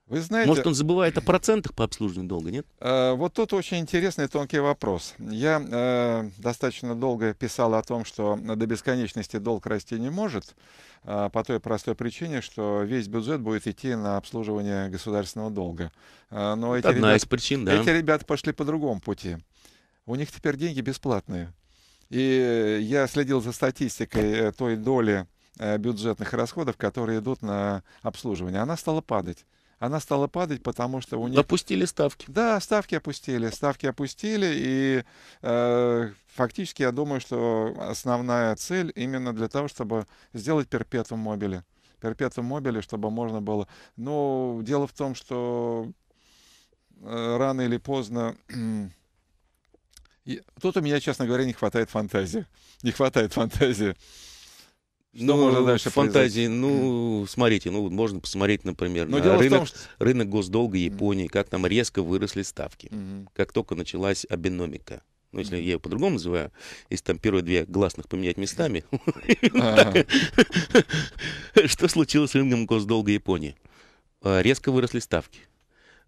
S2: Вы знаете, Может, он
S1: забывает о процентах по обслуживанию долга, нет?
S2: Э, вот тут очень интересный тонкий вопрос. Я э, достаточно долго писал о том, что до бесконечности долг расти не может, э, по той простой причине, что весь бюджет будет идти на обслуживание государственного долга. Э, но эти одна ребят, из причин, да. Эти ребята пошли по другому пути. У них теперь деньги бесплатные. И я следил за статистикой э, той доли э, бюджетных расходов, которые идут на обслуживание. Она стала падать она стала падать, потому что у них... Опустили ставки. Да, ставки опустили, ставки опустили, и э, фактически я думаю, что основная цель именно для того, чтобы сделать перпетум мобили. Перпетум мобили, чтобы можно было... Ну, дело в том, что э, рано или поздно *clears throat* И тут у меня, честно говоря, не хватает фантазии. Не хватает фантазии. Что ну, можно дальше фантазии, произойти? ну,
S1: смотрите, ну, можно посмотреть, например, Но на рынок, том, что... рынок госдолга Японии, как там резко выросли ставки, mm как только началась абиномика. Ну, если я ее по-другому называю, если там первые две гласных поменять местами, *laughs* *laughs* что случилось с рынком госдолга Японии? А, резко выросли ставки.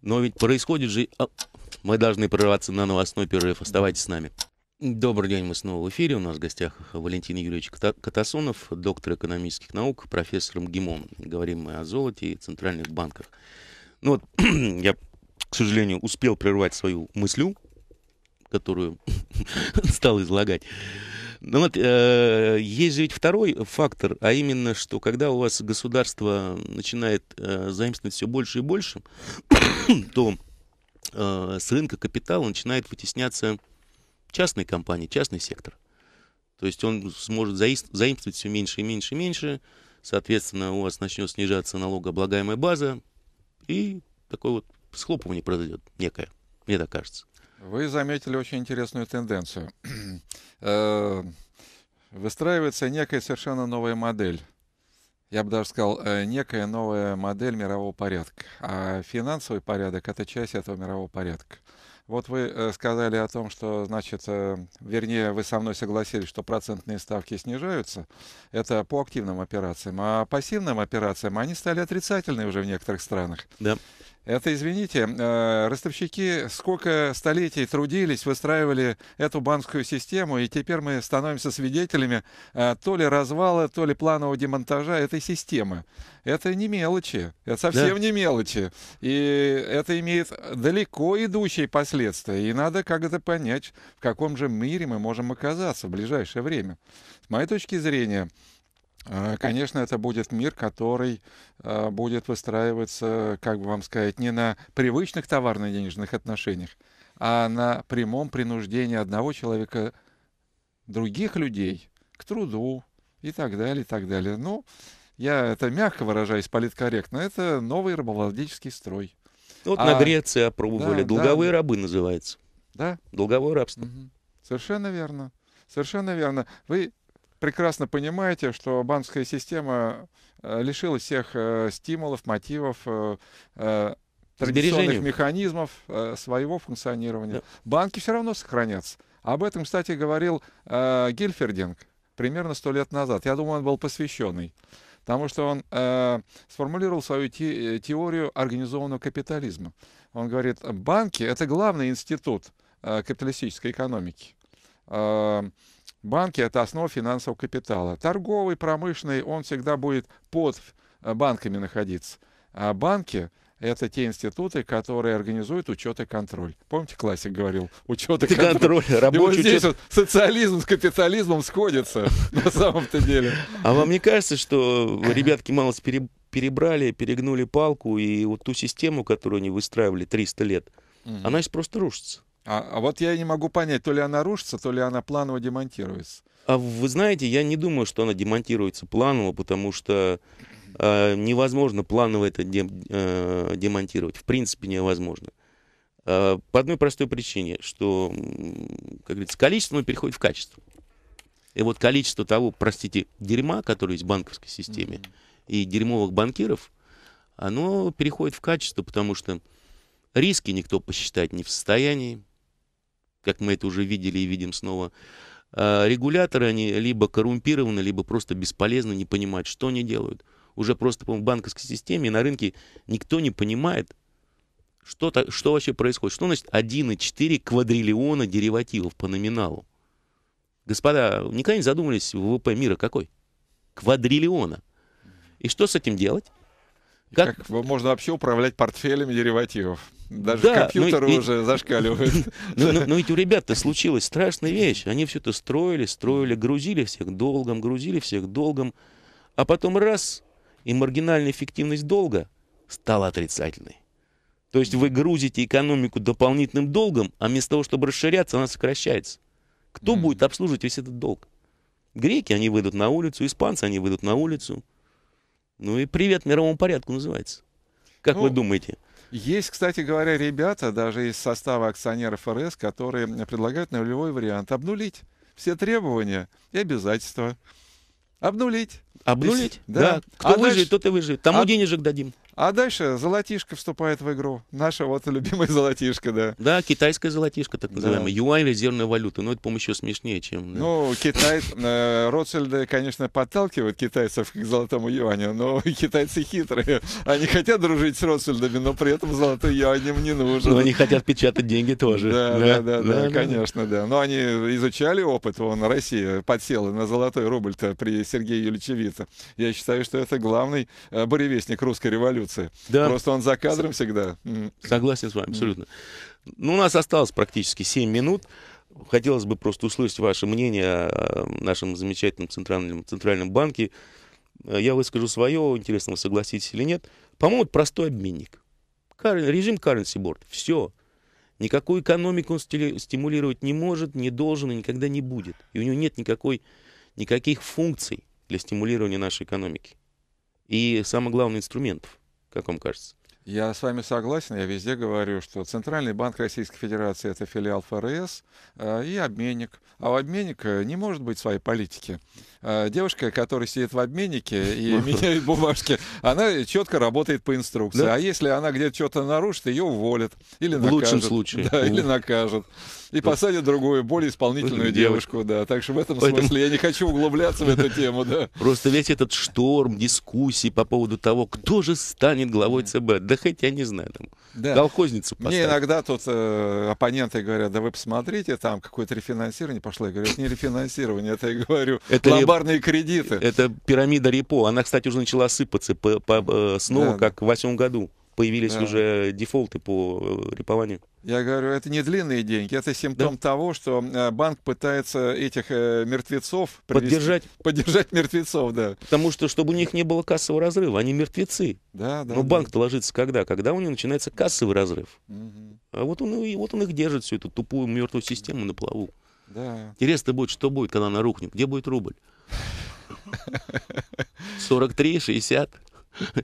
S1: Но ведь происходит же а, мы должны прорваться на новостной перерыв. Оставайтесь с нами. Добрый день, мы снова в эфире. У нас в гостях Валентин Юрьевич Катасонов, доктор экономических наук, профессор МГИМОН. Говорим мы о золоте и центральных банках. Ну вот, *clears throat* я, к сожалению, успел прервать свою мыслю, которую *laughs* стал излагать. Ну вот, э, есть же ведь второй фактор, а именно, что когда у вас государство начинает э, заимствовать все больше и больше, *clears throat* то Э, с рынка капитала начинает вытесняться частные компании, частный сектор. То есть он сможет заимствовать все меньше и меньше и меньше. Соответственно, у вас начнет снижаться налогооблагаемая база. И такое вот схлопывание произойдет некое, мне так кажется.
S2: Вы заметили очень интересную тенденцию. *clears throat* Э, выстраивается некая совершенно новая модель я бы даже сказал, э, некая новая модель мирового порядка. А финансовый порядок – это часть этого мирового порядка. Вот вы э, сказали о том, что, значит, э, вернее, вы со мной согласились, что процентные ставки снижаются. Это по активным операциям. А пассивным операциям они стали отрицательные уже в некоторых странах. Да. Это, извините, э, ростовщики сколько столетий трудились, выстраивали эту банковскую систему, и теперь мы становимся свидетелями э, то ли развала, то ли планового демонтажа этой системы. Это не мелочи, это совсем да. не мелочи. И это имеет далеко идущие последствия. И надо как то понять, в каком же мире мы можем оказаться в ближайшее время. С моей точки зрения, а, конечно, это будет мир, который а, будет выстраиваться, как бы вам сказать, не на привычных товарно-денежных отношениях, а на прямом принуждении одного человека, других людей к труду и так далее, и так далее. Ну, я это мягко выражаюсь, политкорректно, это новый рабовладельческий строй. Ну, вот а, на Греции опробовали, да, долговые да, рабы называется. Да. Долговое рабство. Угу. Совершенно верно. Совершенно верно. Вы прекрасно понимаете, что банковская система э, лишилась всех э, стимулов, мотивов, э, традиционных Сбережению. механизмов своего функционирования. Да. Банки все равно сохранятся. Об этом, кстати, говорил Гильфердинг примерно сто лет назад. Я думаю, он был посвященный потому что он э, сформулировал свою те, теорию организованного капитализма. Он говорит, банки — это главный институт э, капиталистической экономики. Э, Банки – это основа финансового капитала. Торговый, промышленный, он всегда будет под э, банками находиться. А банки – это те институты, которые организуют учет и контроль. Помните, классик говорил, учет и *laughs* контроль. контроль. Рабочий и вот здесь учет... вот социализм с капитализмом сходится *laughs* на самом-то деле. А вам не кажется, что ребятки
S1: мало перебрали, перегнули палку, и вот ту систему, которую они выстраивали 300 лет,
S2: она сейчас просто рушится? А, а вот я не могу понять, то ли она рушится, то ли она планово демонтируется.
S1: А вы знаете, я не думаю, что она демонтируется планово, потому что э, невозможно планово это дем, э, демонтировать. В принципе, невозможно. Э, по одной простой причине, что, как говорится, количество переходит в качество. И вот количество того, простите, дерьма, которое есть в банковской системе, mm-hmm. и дерьмовых банкиров, оно переходит в качество, потому что риски никто посчитать не в состоянии как мы это уже видели и видим снова. А, регуляторы, они либо коррумпированы, либо просто бесполезны, не понимают, что они делают. Уже просто по банковской системе на рынке никто не понимает, что, -то, что вообще происходит. Что значит 1,4 квадриллиона деривативов по номиналу? Господа, никогда не задумывались, ВВП мира какой? Квадриллиона. И
S2: что с этим делать? Как... как можно вообще управлять портфелями деривативов. Даже да, компьютеры ну, уже и... зашкаливают.
S1: Но, *laughs* но, ну, но ну, ну, ведь у ребят-то случилась страшная вещь. Они все это строили, строили, грузили всех долгом, грузили всех долгом. А потом раз, и маргинальная эффективность долга стала отрицательной. То есть вы грузите экономику дополнительным долгом, а вместо того, чтобы расширяться, она сокращается. Кто mm. будет обслуживать весь этот долг? Греки, они выйдут на улицу, испанцы, они выйдут на улицу.
S2: Ну и привет мировому порядку называется. Как ну, вы думаете? Есть, кстати говоря, ребята даже из состава акционеров РС, которые предлагают нулевой вариант обнулить все требования и обязательства. Обнулить. Обнулить? Есть, да. да. Кто а выживет, дальше... тот и выживет. Тому а... денежек дадим. А дальше золотишко вступает в игру. Наша вот любимая
S1: золотишко, да. Да, китайская золотишко, так называемая. Да. Юань резервная валюта. Но ну, это, по-моему, еще смешнее, чем...
S2: Да. Ну, Китай... Э, Ротшильды, конечно, подталкивают китайцев к золотому юаню, но китайцы хитрые. Они хотят дружить с Ротшильдами, но при этом золотой юань им не нужен. Но они хотят
S1: печатать деньги тоже. Да, да, да, да, конечно, да.
S2: Но они изучали опыт, вон, Россия подсела на золотой рубль-то при Сергее Юльевиче Я считаю, что это главный э, буревестник русской революции революция. Да. Просто он за кадром всегда. Согласен с вами, абсолютно.
S1: Ну, у нас осталось практически 7 минут. Хотелось бы просто услышать ваше мнение о нашем замечательном центральном, центральном банке. Э, я выскажу свое, интересно, вы согласитесь или нет. По-моему, простой обменник. Режим currency board. Все. Никакую экономику он стимулировать не может, не должен и никогда не будет. И у него нет никакой, никаких функций для стимулирования нашей экономики. И самое главное, инструментов. Как вам кажется?
S2: Я с вами согласен, я везде говорю, что Центральный банк Российской Федерации это филиал ФРС э, и обменник. А у обменника не может быть своей политики. Э, девушка, которая сидит в обменнике и меняет бумажки, она четко работает по инструкции. Да? А если она где-то что-то нарушит, ее уволят или накажут. В лучшем случае. Да, или накажут. И посадят другую, более исполнительную девушку, да. Так что в этом смысле я не хочу углубляться в эту тему, да.
S1: Просто весь этот шторм дискуссий по поводу того, кто же станет главой ЦБ, да хоть я не знаю, там,
S2: да. колхозницу поставить. Мне иногда тут э, оппоненты говорят, да вы посмотрите, там какое-то рефинансирование пошло. Я говорю, это не рефинансирование, это, я говорю, это ломбарные
S1: кредиты. Это пирамида репо. Она, кстати, уже начала сыпаться по, по, э, снова, как в восьмом году появились да. уже дефолты по э, репованию.
S2: Я говорю, это не длинные деньги, это симптом да. того, что э, банк пытается этих э, мертвецов привести, поддержать.
S1: Поддержать мертвецов, да. Потому что, чтобы у них не было кассового разрыва, они мертвецы. Да, да. Но да. банк-то ложится когда? Когда у них начинается кассовый разрыв. Угу. А вот он, и вот он их держит, всю эту тупую мертвую систему на плаву. Да. Интересно будет, что будет, когда она рухнет. Где будет рубль? 43, *laughs* 60.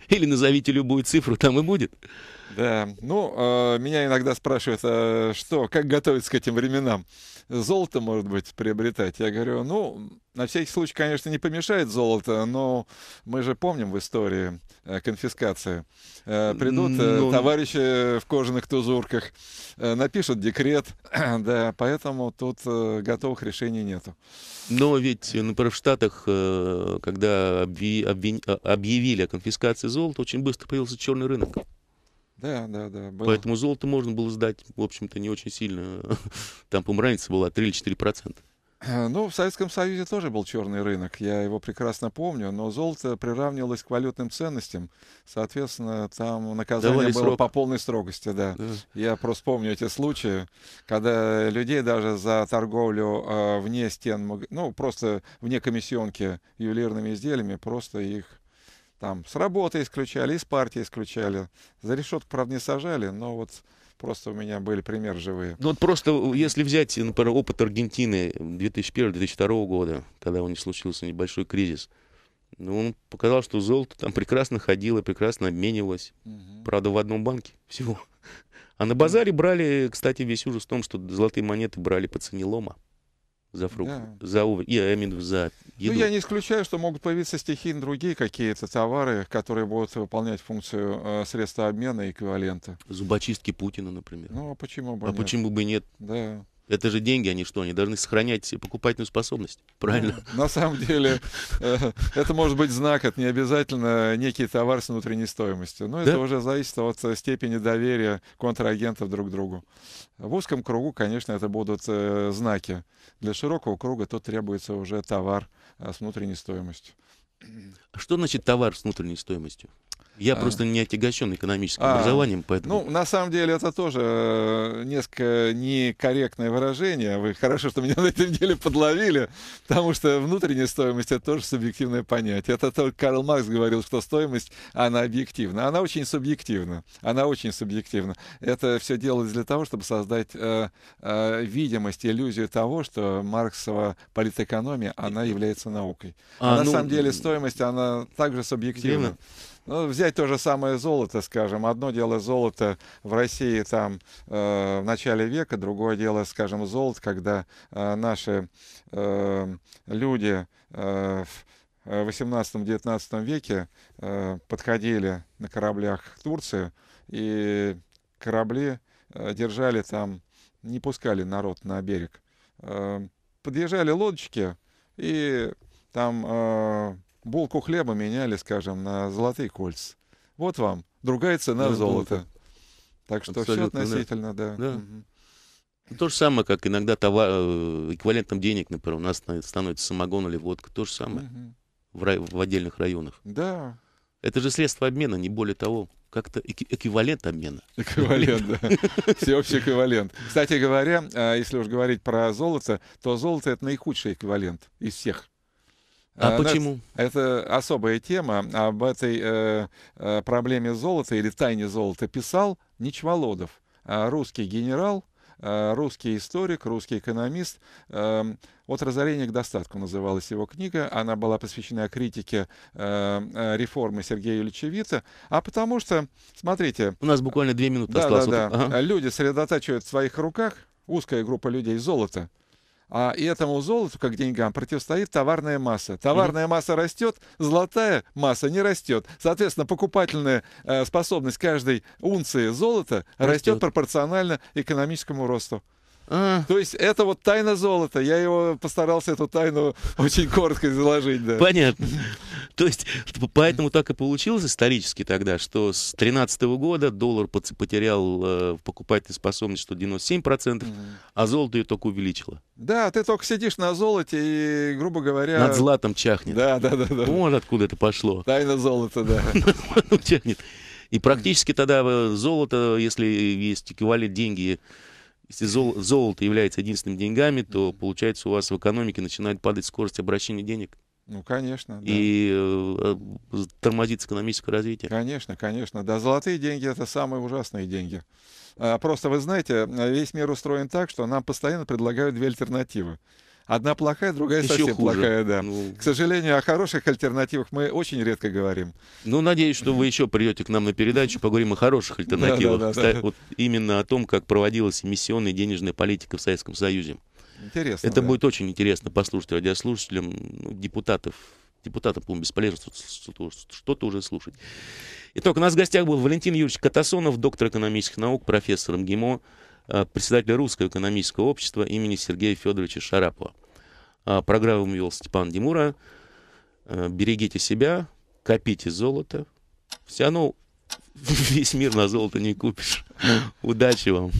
S2: Или назовите любую цифру, там и будет. Да, ну, э, меня иногда спрашивают, а что, как готовиться к этим временам? Золото, может быть, приобретать? Я говорю, ну, на всякий случай, конечно, не помешает золото, но мы же помним в истории э, конфискации. Э, придут э, ну... товарищи в кожаных тузурках, э, напишут декрет, *clears throat* да, поэтому тут э, готовых решений нету.
S1: Но ведь, э, например, в Штатах, э, когда объявили о конфискации золота, очень быстро появился черный рынок.
S2: Да, да, да. Было. Поэтому
S1: золото можно было сдать, в общем-то, не очень сильно. *laughs* Там, по-моему, разница была 3 или 4 процента.
S2: Э, ну, в Советском Союзе тоже был черный рынок, я его прекрасно помню, но золото приравнивалось к валютным ценностям, соответственно, там наказание Давали было срок. по полной строгости, да. да. Я просто помню эти случаи, когда людей даже за торговлю э, вне стен, ну, просто вне комиссионки ювелирными изделиями, просто их там с работы исключали, из партии исключали. За решетку, правда, не сажали, но вот Просто у меня были примеры живые.
S1: Ну вот просто, э, если взять, например, опыт Аргентины 2001-2002 э, года, когда у них случился небольшой кризис, ну, он показал, что золото там прекрасно ходило, прекрасно обменивалось. Угу. Правда, в одном банке *laughs* всего. А на базаре брали, кстати, весь ужас в том, что золотые монеты брали по цене лома за фрук, да. за ув... и амин за ну, еду. Ну, я
S2: не исключаю, что могут появиться стихийно другие какие-то товары, которые будут выполнять функцию э, средства обмена и эквивалента.
S1: Зубочистки Путина, например.
S2: Ну, а почему бы а нет? почему бы нет?
S1: Да. Это же деньги, они что, они должны сохранять покупательную способность, правильно? Ну, на самом деле,
S2: э, это может быть знак, это не обязательно некий товар с внутренней стоимостью. Но ну, это уже зависит от э, степени доверия контрагентов друг к другу. В узком кругу, конечно, это будут э, знаки. Для широкого круга тут требуется уже товар с внутренней стоимостью. А что значит товар с внутренней
S1: стоимостью? Я а. просто не отягощен экономическим а, образованием, поэтому...
S2: Ну, на самом деле, это тоже э, несколько некорректное выражение. Вы хорошо, что меня на этой неделе подловили, потому что внутренняя стоимость — это тоже субъективное понятие. Это только Карл Маркс говорил, что стоимость, она объективна. Она очень субъективна. Она очень субъективна. Это все делалось для того, чтобы создать э, э, видимость, иллюзию того, что Марксова политэкономия, она является наукой. А, а на ну... самом деле стоимость, она также субъективна. Время. Ну, взять то же самое золото, скажем. Одно дело золото в России там э, в начале века, другое дело, скажем, золото, когда э, наши э, люди э, в 18-19 э, веке э, подходили на кораблях к Турции, и корабли э, держали там, не пускали народ на берег. Э, подъезжали лодочки, и там э, булку хлеба меняли, скажем, на золотые кольца. Вот вам, другая цена да, золота. Золото. Так что Абсолютно, все относительно, да. да. да. Угу.
S1: То же самое, как иногда товар, э, эквивалентом денег, например, у нас становится самогон или водка, то же самое угу. в, рай, в отдельных районах.
S2: Да. Это же средство обмена, не более того. Как-то эквивалент обмена. Эквивалент, да. Всеобщий эквивалент. Кстати говоря, э, если уж говорить про золото, то золото — это наихудший эквивалент из всех. А That's, э, почему? Это особая тема. Об этой э, э проблеме золота или тайне золота писал Ничмолодов, э, русский генерал, русский историк, русский экономист. Эм, «От разорения к достатку» называлась его книга. Она была посвящена критике реформы Сергея Юльевича Вита. А потому что, смотрите... У нас буквально две минуты да, осталось. Да, да. Ага. Люди сосредотачивают в своих руках, узкая группа людей, золото – а, и этому золоту, как деньгам, противостоит товарная масса. Товарная mm-hmm. масса растет, золотая масса не растет. Соответственно, покупательная э, способность каждой унции золота растет, растет пропорционально экономическому росту. А. То есть это вот тайна золота. Я его постарался эту тайну *laughs* очень коротко изложить. Да. Понятно.
S1: *laughs* То есть поэтому так и получилось исторически тогда, что с 2013 года доллар потерял э, покупательную способность что 97%, mm-hmm. а золото ее только увеличило.
S2: Да, ты только сидишь на золоте и, грубо говоря... Над
S1: златом чахнет. Да, да, да. да. Вот откуда это пошло.
S2: Тайна золота, да.
S1: *laughs* чахнет. И практически тогда э, золото, если есть эквивалент деньги если зол, золото является единственными деньгами, то получается у вас в экономике начинает падать скорость обращения денег.
S2: Ну, конечно.
S1: И э, тормозится
S2: экономическое развитие. Конечно, конечно. Да, золотые деньги это самые ужасные деньги. А просто вы знаете, весь мир устроен так, что нам постоянно предлагают две альтернативы. Одна плохая, другая Еще совсем хуже. плохая, да. Ну... К сожалению, о хороших альтернативах мы очень редко говорим. Ну,
S1: надеюсь, что вы еще придете к нам на передачу, поговорим о хороших альтернативах. Кстати, Вот именно о том, как проводилась эмиссионная денежная политика в Советском Союзе. Интересно. Это будет очень интересно послушать радиослушателям, ну, депутатов. Депутатам, по-моему, бесполезно что-то уже слушать. Итак, у нас в гостях был Валентин Юрьевич Катасонов, доктор экономических наук, профессор МГИМО. Э, председателя Русского экономического общества имени Сергея Федоровича Шарапова. А, программу вел Степан Демура. Э, берегите себя, копите золото. Все равно ну, *laughs* весь мир на золото не купишь. Удачи вам!